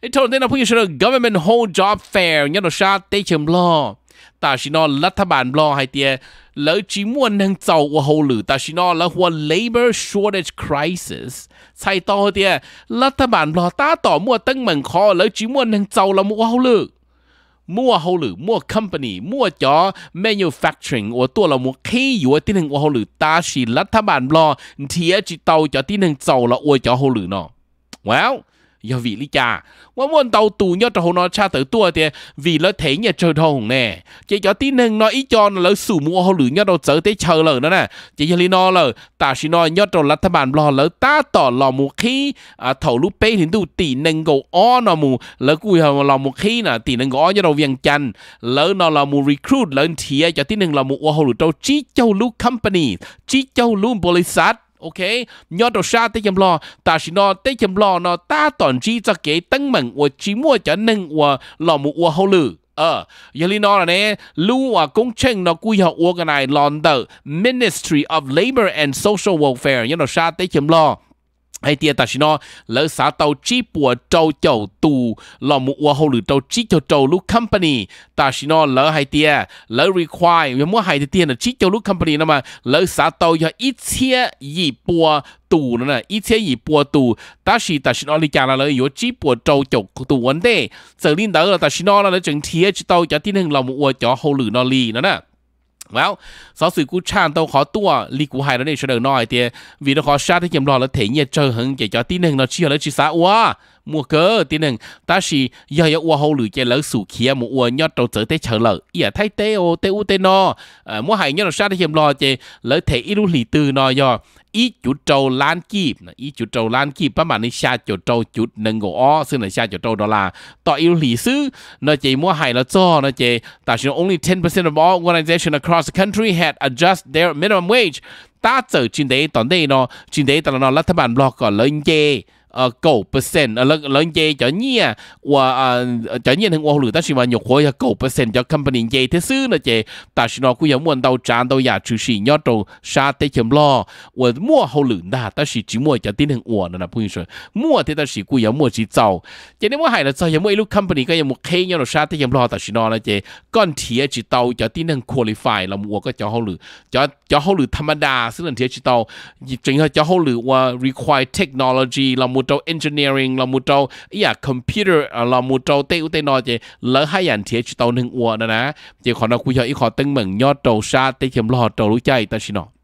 ไอ้ทนเต้นพูดเชื่อ government hold job fair ยันเราชาเต้เชิมรอแต่ชินอรัฐบาลรอให้เตียแล้วจีมวนนังเจ้าว่าหูหรือแต่ชินอแล้วหัว labor shortage crisis ใช่ต่อเตียรัฐบาลรอตาต่อมัวตั้งเหมืองคอแล้วจีมวนนังเจ้าละมัวหูหรือมั่วเขาหรือมั่ว company มั่วจอ manufacturing ว่าตัวเรามั่วขี้อยู่ที่หนึ่งว่าเขาหรือตาชีรัฐบาลรอเทียจิตเตาจอที่หนึ่งเจ้าละอวยจอเขาหรือเนาะ well 要为你家，我问到度要就那差得多的，为了睇日做同呢，只要啲人那一家那数目好乱，要到走得 chờ 了呢，只要你那了，但是那要到รัฐบาลรอแล้วตาต่อรอมุขี้อ่าถอลูเป้ถึงดูตีนึงกูอ้อนอมูแล้วกูทำรอมุขี้น่ะตีนึงกูอ้อนจะเราเวียงจันแล้วนอรอมูรีครูดแล้วเทียจะที่หนึ่งรอมูว่าเขาหรือเจ้าจี้เจ้าลูกคัมปานีจี้เจ้าลูกบริษัท ok nhớ đồ xa tới chấm lo ta chỉ nó tới chấm lo nó ta toàn chỉ cho cái tăng mạnh của chỉ mua cho nâng của lò một của hậu lử ờ giờ lý nó là nè lưu à công trình nó cúi họ organize lon tờ Ministry of Labor and Social Welfare nhớ đồ xa tới chấm lo hay tia ta chỉ nó lỡ xã tàu bùa trâu chầu tù lò mụ ua hậu lử trâu chỉ cho trâu lúc company ta chỉ nó lỡ hay tia lỡ require vì mua hay tia là chỉ cho lúc company nó mà lỡ xã tàu cho ít gì bùa tù nữa nè gì bùa tù ta chỉ ta chỉ nó lý giải lỡ yếu chỉ bùa trâu chầu tù vấn đề giờ linh ta chỉ nó lỡ chừng thía chỉ tàu cho tin hình lò mụ ua cho hậu lử nó lì nữa Well, sau sự cú chan tàu khó tua, li cú hai đó để cho đời nói thì vì nó khó sát thì kiếm lo là thể nhiệt trời hứng để cho tin hình nó chia là chỉ xã quá mua cớ tin rằng ta chỉ giờ giờ uo hậu lử chơi lỡ sủ kia một uo nhót trâu trở tới chờ lỡ giờ thấy tế ô tế u tế no à, mua hay nhót sao thì hiểm lo chơi lỡ thể ít lì từ no do ít chủ trâu lan kịp ít chủ trâu lan kịp bắt mà đi xa chủ trâu chút nâng gỗ o xưng là xa chủ trâu đó là tỏ ít lì sư nó chỉ mua hay là cho nó chỉ ta chỉ only 10% of all organizations across the country had adjust their minimum wage ta trở trên đấy t อน đấy nó trên đấy tao nó là thằng bạn blog còn lên chơi 呃九 percent 呃那那这叫你啊我啊叫你能我录但是嘛肉火要九 percent 叫 company 这特殊呢这但是呢我要问到站到呀就是要到沙得 чем lo 我摸好录的但是只摸叫点能我呢那朋友说摸的但是我要摸去造这你我还了造要摸一路 company ก็ยังมุกเฮียเราชาติยังรอแต่ชินอแล้วเจก้อนเทียจิตเตาจะที่นั่งคุริฟายเรามัวก็จะเขาหรือจะจะเขาหรือธรรมดาซึ่งนั่นเทียจิตเตาจริงเขาจะเขาหรือว่า require technology เรามุ trâu engineering là một trâu yeah computer à, là một trâu tế u tê nó chỉ lỡ hai dàn thiệt chỉ tàu nâng uo đó nè chỉ còn nó cúi cho, ít khó tưng mừng nho trâu xa tế kiếm lo trâu lũ chạy ta xin nó